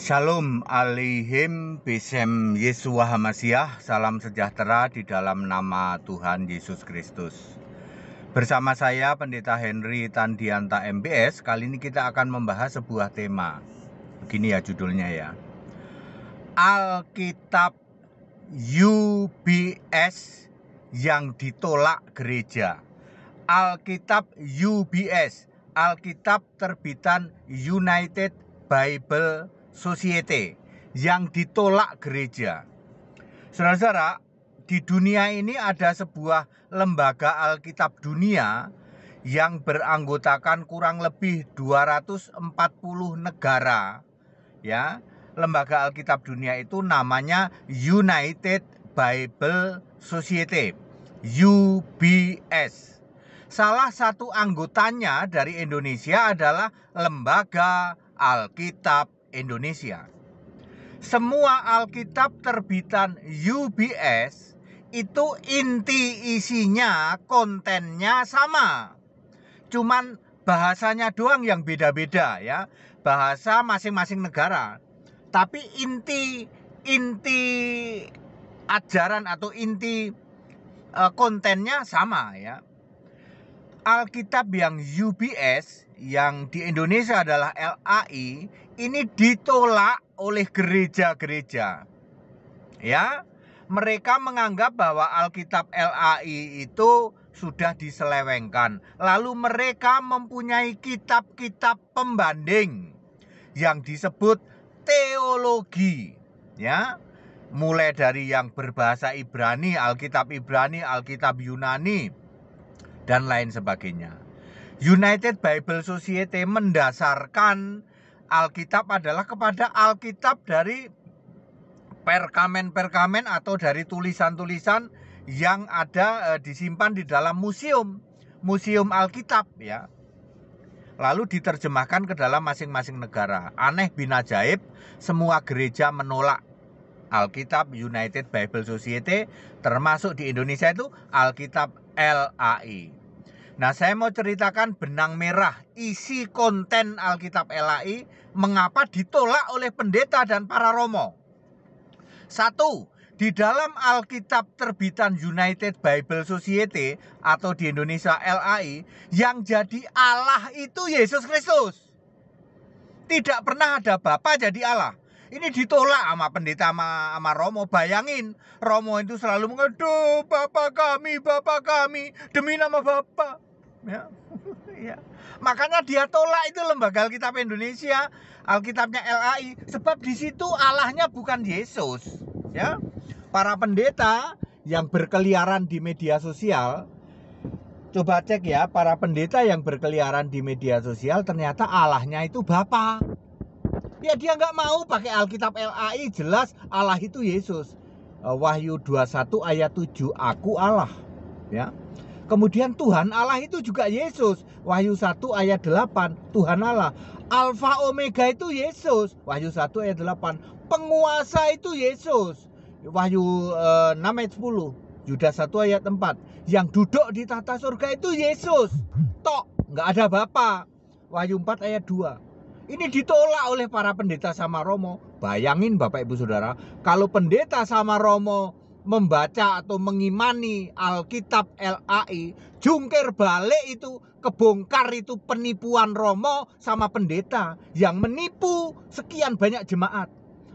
Shalom alaihim bisem Yesua Hamasyah salam sejahtera di dalam nama Tuhan Yesus Kristus. Bersama saya Pendeta Henry Tandianta MBS, kali ini kita akan membahas sebuah tema. Begini ya judulnya ya. Alkitab UBS yang ditolak gereja. Alkitab UBS, Alkitab terbitan United Bible Society yang ditolak gereja. Saudara-saudara, di dunia ini ada sebuah lembaga Alkitab dunia yang beranggotakan kurang lebih 240 negara. Ya, lembaga Alkitab dunia itu namanya United Bible Society, UBS. Salah satu anggotanya dari Indonesia adalah Lembaga Alkitab Indonesia. Semua Alkitab terbitan UBS itu inti isinya, kontennya sama. Cuman bahasanya doang yang beda-beda ya. Bahasa masing-masing negara. Tapi inti inti ajaran atau inti eh, kontennya sama ya. Alkitab yang UBS yang di Indonesia adalah LAI ini ditolak oleh gereja-gereja. Ya, mereka menganggap bahwa Alkitab LAI itu sudah diselewengkan. Lalu mereka mempunyai kitab-kitab pembanding yang disebut teologi, ya. Mulai dari yang berbahasa Ibrani, Alkitab Ibrani, Alkitab Yunani, dan lain sebagainya. United Bible Society mendasarkan Alkitab adalah kepada Alkitab dari perkamen-perkamen atau dari tulisan-tulisan yang ada e, disimpan di dalam museum, museum Alkitab ya. Lalu diterjemahkan ke dalam masing-masing negara. Aneh bin ajaib, semua gereja menolak Alkitab United Bible Society termasuk di Indonesia itu Alkitab LAI. Nah, saya mau ceritakan benang merah isi konten Alkitab LAI mengapa ditolak oleh pendeta dan para romo. Satu, di dalam Alkitab terbitan United Bible Society atau di Indonesia LAI, yang jadi Allah itu Yesus Kristus. Tidak pernah ada Bapa jadi Allah. Ini ditolak sama pendeta sama, sama Romo. Bayangin, Romo itu selalu mengeduh, Bapak kami, Bapak kami, demi nama Bapak. Ya. ya. Makanya dia tolak itu lembaga Alkitab Indonesia, Alkitabnya LAI, sebab di situ Allahnya bukan Yesus. Ya. Para pendeta yang berkeliaran di media sosial Coba cek ya, para pendeta yang berkeliaran di media sosial ternyata Allahnya itu Bapak ya dia nggak mau pakai Alkitab LAI jelas Allah itu Yesus eh, Wahyu 21 ayat 7 aku Allah ya Kemudian Tuhan Allah itu juga Yesus. Wahyu 1 ayat 8, Tuhan Allah. Alfa Omega itu Yesus. Wahyu 1 ayat 8, penguasa itu Yesus. Wahyu eh, 6 ayat 10, Yudas 1 ayat 4. Yang duduk di tata surga itu Yesus. Tok, nggak ada bapak Wahyu 4 ayat 2. Ini ditolak oleh para pendeta sama Romo. Bayangin Bapak Ibu Saudara, kalau pendeta sama Romo membaca atau mengimani Alkitab LAI, jungkir balik itu kebongkar itu penipuan Romo sama pendeta yang menipu sekian banyak jemaat.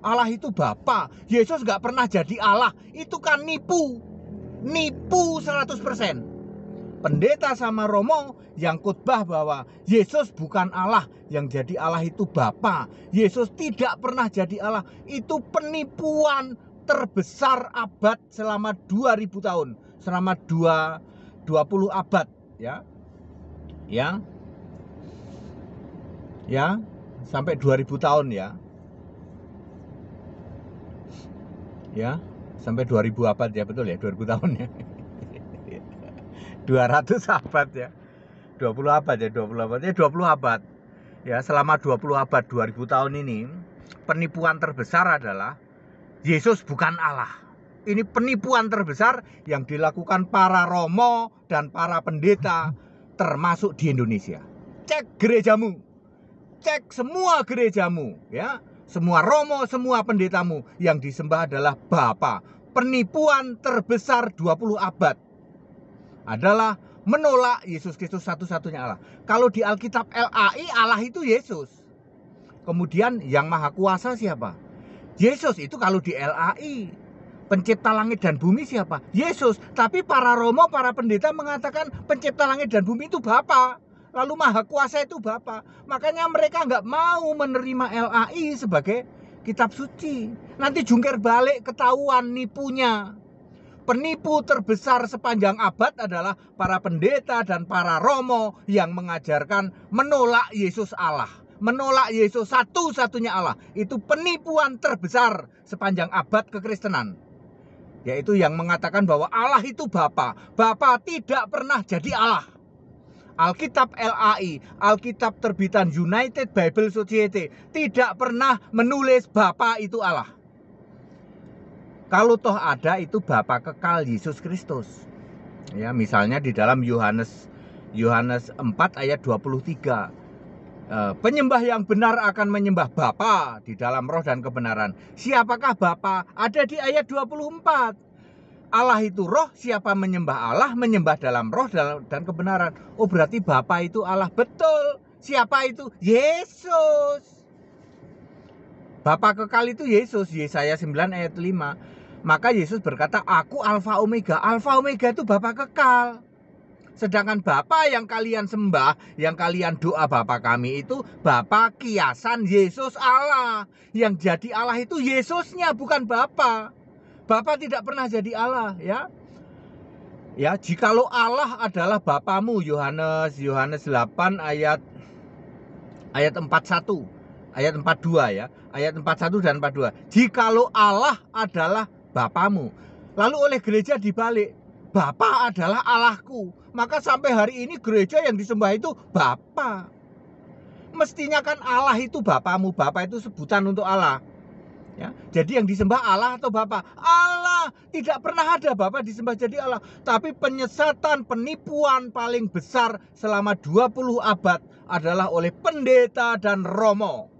Allah itu Bapa, Yesus nggak pernah jadi Allah, itu kan nipu. Nipu 100% pendeta sama Romo yang khotbah bahwa Yesus bukan Allah, yang jadi Allah itu Bapa. Yesus tidak pernah jadi Allah. Itu penipuan terbesar abad selama 2000 tahun, selama 2 20 abad, ya. Ya. Ya, sampai 2000 tahun ya. Ya, sampai 2000 abad ya betul ya, 2000 tahun ya. 200 abad ya 20 abad ya 20 abad ya eh, 20 abad ya selama 20 abad 2000 tahun ini penipuan terbesar adalah Yesus bukan Allah ini penipuan terbesar yang dilakukan para romo dan para pendeta termasuk di Indonesia cek gerejamu cek semua gerejamu ya semua romo semua pendetamu yang disembah adalah Bapa penipuan terbesar 20 abad adalah menolak Yesus Kristus satu-satunya Allah. Kalau di Alkitab LAI Allah itu Yesus. Kemudian yang maha kuasa siapa? Yesus itu kalau di LAI. Pencipta langit dan bumi siapa? Yesus. Tapi para romo, para pendeta mengatakan pencipta langit dan bumi itu Bapa. Lalu maha kuasa itu Bapa. Makanya mereka nggak mau menerima LAI sebagai kitab suci. Nanti jungkir balik ketahuan nipunya. Penipu terbesar sepanjang abad adalah para pendeta dan para romo yang mengajarkan menolak Yesus Allah. Menolak Yesus satu-satunya Allah. Itu penipuan terbesar sepanjang abad kekristenan yaitu yang mengatakan bahwa Allah itu Bapa. Bapa tidak pernah jadi Allah. Alkitab LAI, Alkitab terbitan United Bible Society tidak pernah menulis Bapa itu Allah. Kalau toh ada itu Bapa kekal Yesus Kristus. Ya, misalnya di dalam Yohanes Yohanes 4 ayat 23 eh, penyembah yang benar akan menyembah Bapa di dalam roh dan kebenaran. Siapakah Bapa? Ada di ayat 24. Allah itu roh, siapa menyembah Allah menyembah dalam roh dan kebenaran. Oh, berarti Bapa itu Allah betul. Siapa itu? Yesus. Bapa kekal itu Yesus, Yesaya 9 ayat 5. Maka Yesus berkata, "Aku Alfa Omega. Alfa Omega itu Bapa kekal." Sedangkan Bapa yang kalian sembah, yang kalian doa Bapa kami itu Bapa kiasan Yesus Allah. Yang jadi Allah itu Yesusnya bukan Bapa. Bapa tidak pernah jadi Allah, ya. Ya, jikalau Allah adalah Bapamu Yohanes Yohanes 8 ayat ayat 41, ayat 42 ya, ayat 41 dan 42. Jikalau Allah adalah Bapamu. Lalu oleh gereja dibalik, Bapa adalah Allahku. Maka sampai hari ini gereja yang disembah itu Bapa. Mestinya kan Allah itu Bapamu, Bapa itu sebutan untuk Allah. Ya, jadi yang disembah Allah atau Bapa? Allah tidak pernah ada Bapa disembah jadi Allah. Tapi penyesatan, penipuan paling besar selama 20 abad adalah oleh pendeta dan romo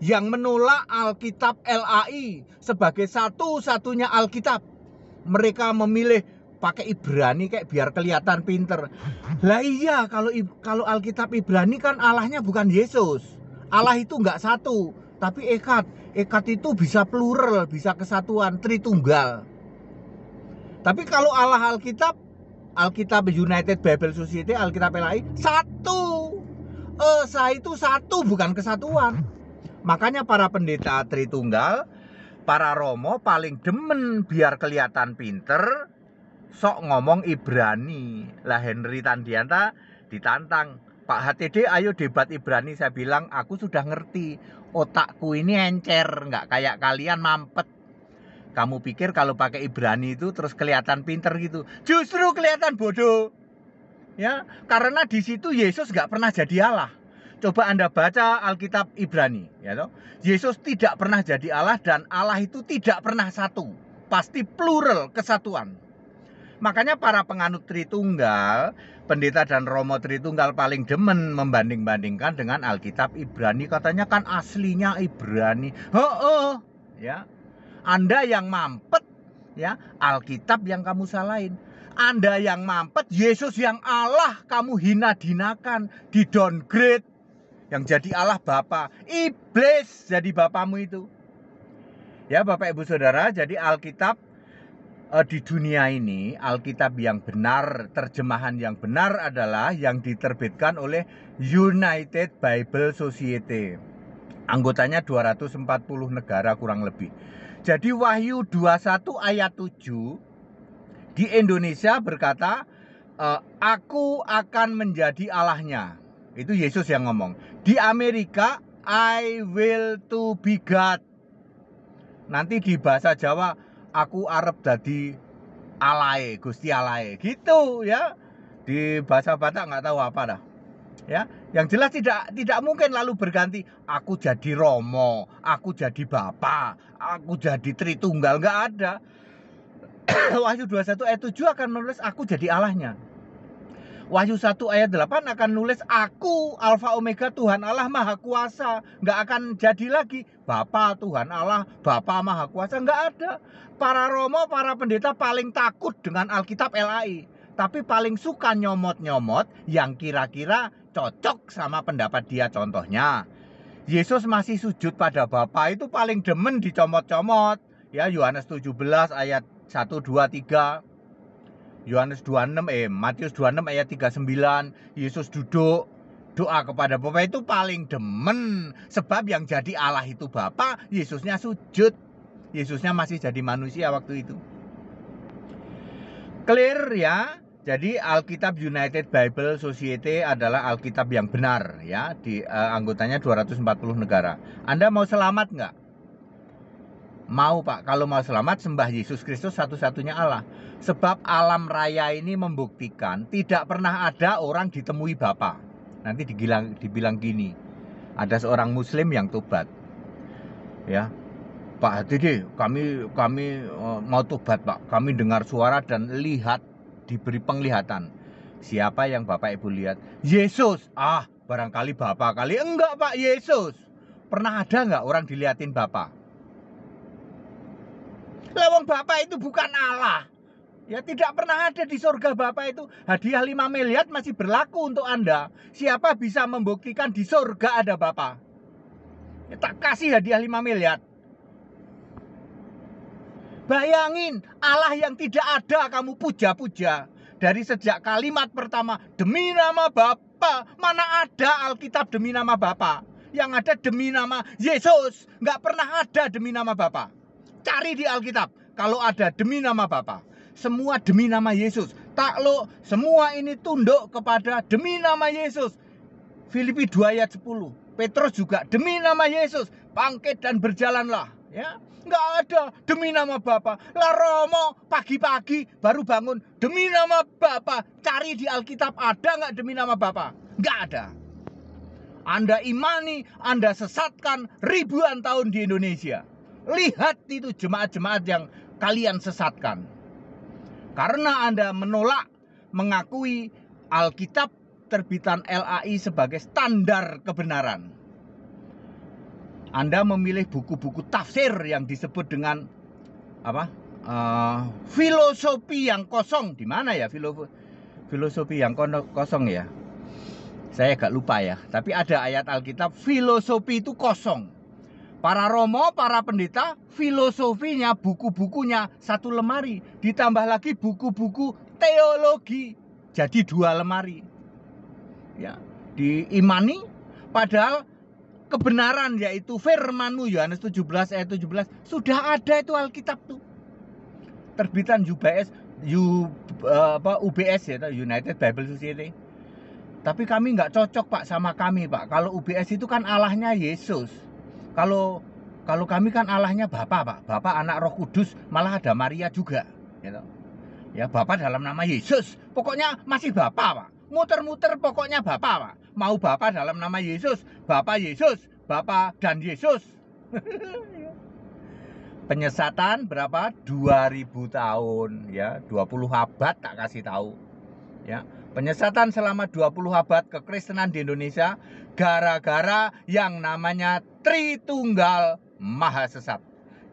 yang menolak Alkitab LAI sebagai satu-satunya Alkitab. Mereka memilih pakai Ibrani kayak biar kelihatan pinter. Lah iya kalau kalau Alkitab Ibrani kan Allahnya bukan Yesus. Allah itu nggak satu, tapi ekat. Ekat itu bisa plural, bisa kesatuan, tritunggal. Tapi kalau Allah Alkitab, Alkitab United Bible Society, Alkitab LAI satu. Esa eh, itu satu bukan kesatuan Makanya para pendeta Tritunggal, para Romo paling demen biar kelihatan pinter, sok ngomong Ibrani. Lah Henry Tandianta ditantang, Pak HTD ayo debat Ibrani saya bilang aku sudah ngerti otakku ini encer nggak kayak kalian mampet kamu pikir kalau pakai Ibrani itu terus kelihatan pinter gitu justru kelihatan bodoh ya karena di situ Yesus nggak pernah jadi Allah Coba Anda baca Alkitab Ibrani, ya toh. Yesus tidak pernah jadi Allah dan Allah itu tidak pernah satu. Pasti plural kesatuan. Makanya para penganut Tritunggal, pendeta dan Romo Tritunggal paling demen membanding-bandingkan dengan Alkitab Ibrani. Katanya kan aslinya Ibrani. Ho oh. ya. Anda yang mampet, ya, Alkitab yang kamu salahin. Anda yang mampet, Yesus yang Allah kamu hina dinakan, di downgrade yang jadi Allah Bapa. Iblis jadi bapamu itu. Ya Bapak Ibu Saudara, jadi Alkitab e, di dunia ini, Alkitab yang benar, terjemahan yang benar adalah yang diterbitkan oleh United Bible Society. Anggotanya 240 negara kurang lebih. Jadi Wahyu 21 ayat 7 di Indonesia berkata, e, aku akan menjadi Allahnya. Itu Yesus yang ngomong. Di Amerika, I will to be God. Nanti di bahasa Jawa, aku Arab jadi alai, Gusti alai. Gitu ya. Di bahasa Batak nggak tahu apa dah. Ya, yang jelas tidak tidak mungkin lalu berganti aku jadi Romo, aku jadi Bapa, aku jadi Tritunggal nggak ada. Wahyu 21 ayat 7 akan menulis aku jadi Allahnya. Wahyu 1 ayat 8 akan nulis aku Alfa Omega Tuhan Allah Maha Kuasa nggak akan jadi lagi bapak Tuhan Allah bapak Maha Kuasa nggak ada para romo para pendeta paling takut dengan Alkitab LAI tapi paling suka nyomot-nyomot yang kira-kira cocok sama pendapat dia contohnya Yesus masih sujud pada bapak itu paling demen dicomot-comot ya Yohanes 17 ayat 1 2 3 Yohanes 26 eh Matius 26 ayat 39 Yesus duduk doa kepada Bapa itu paling demen sebab yang jadi Allah itu Bapa, Yesusnya sujud. Yesusnya masih jadi manusia waktu itu. Clear ya? Jadi Alkitab United Bible Society adalah Alkitab yang benar ya di uh, anggotanya 240 negara. Anda mau selamat nggak? Mau Pak, kalau mau selamat sembah Yesus Kristus satu-satunya Allah. Sebab alam raya ini membuktikan tidak pernah ada orang ditemui bapak. Nanti dibilang, dibilang gini, ada seorang Muslim yang tobat. Ya, Pak Hati kami kami eh, mau tobat Pak. Kami dengar suara dan lihat diberi penglihatan. Siapa yang Bapak Ibu lihat? Yesus. Ah, barangkali Bapak kali. Enggak Pak, Yesus. Pernah ada enggak orang dilihatin Bapak? lewong Bapak itu bukan Allah. Ya tidak pernah ada di surga Bapak itu hadiah 5 miliar masih berlaku untuk Anda. Siapa bisa membuktikan di surga ada Bapak? Ya, tak kasih hadiah 5 miliar. Bayangin Allah yang tidak ada kamu puja-puja. Dari sejak kalimat pertama demi nama Bapa, mana ada Alkitab demi nama Bapa? Yang ada demi nama Yesus, nggak pernah ada demi nama Bapak. Cari di Alkitab. Kalau ada demi nama Bapa, semua demi nama Yesus. Takluk, semua ini tunduk kepada demi nama Yesus. Filipi 2 ayat 10. Petrus juga demi nama Yesus, bangkit dan berjalanlah. Ya, nggak ada demi nama Bapa. Lah Romo pagi-pagi baru bangun demi nama Bapa. Cari di Alkitab ada nggak demi nama Bapa? Nggak ada. Anda imani, Anda sesatkan ribuan tahun di Indonesia. Lihat itu jemaat-jemaat yang kalian sesatkan. Karena Anda menolak mengakui Alkitab terbitan LAI sebagai standar kebenaran. Anda memilih buku-buku tafsir yang disebut dengan apa? Uh, filosofi yang kosong di mana ya filosofi filosofi yang kosong ya saya agak lupa ya tapi ada ayat Alkitab filosofi itu kosong Para romo, para pendeta, filosofinya, buku-bukunya satu lemari. Ditambah lagi buku-buku teologi. Jadi dua lemari. Ya, diimani padahal kebenaran yaitu firmanmu Yohanes 17 ayat 17 sudah ada itu Alkitab tuh. Terbitan UBS U, apa, UBS ya United Bible Society. Tapi kami nggak cocok Pak sama kami Pak. Kalau UBS itu kan Allahnya Yesus kalau kalau kami kan Allahnya Bapak, Pak. Bapak Anak, Roh Kudus, malah ada Maria juga, gitu. Ya, Bapak dalam nama Yesus. Pokoknya masih Bapak, Pak. Muter-muter pokoknya Bapak, Pak. Mau Bapak dalam nama Yesus, Bapak Yesus, Bapak dan Yesus. Penyesatan berapa? 2000 tahun, ya. 20 abad tak kasih tahu. Ya. Penyesatan selama 20 abad kekristenan di Indonesia gara-gara yang namanya Tritunggal Maha Sesat.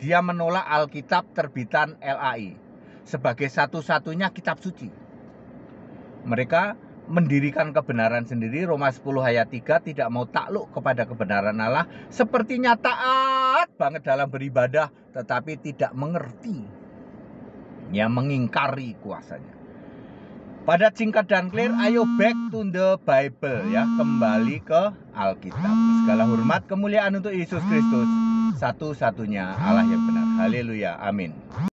Dia menolak Alkitab terbitan LAI sebagai satu-satunya kitab suci. Mereka mendirikan kebenaran sendiri Roma 10 ayat 3 tidak mau takluk kepada kebenaran Allah sepertinya taat banget dalam beribadah tetapi tidak mengerti yang mengingkari kuasanya pada singkat dan clear, ayo back to the Bible ya, kembali ke Alkitab. Segala hormat kemuliaan untuk Yesus Kristus, satu-satunya Allah yang benar. Haleluya. Amin.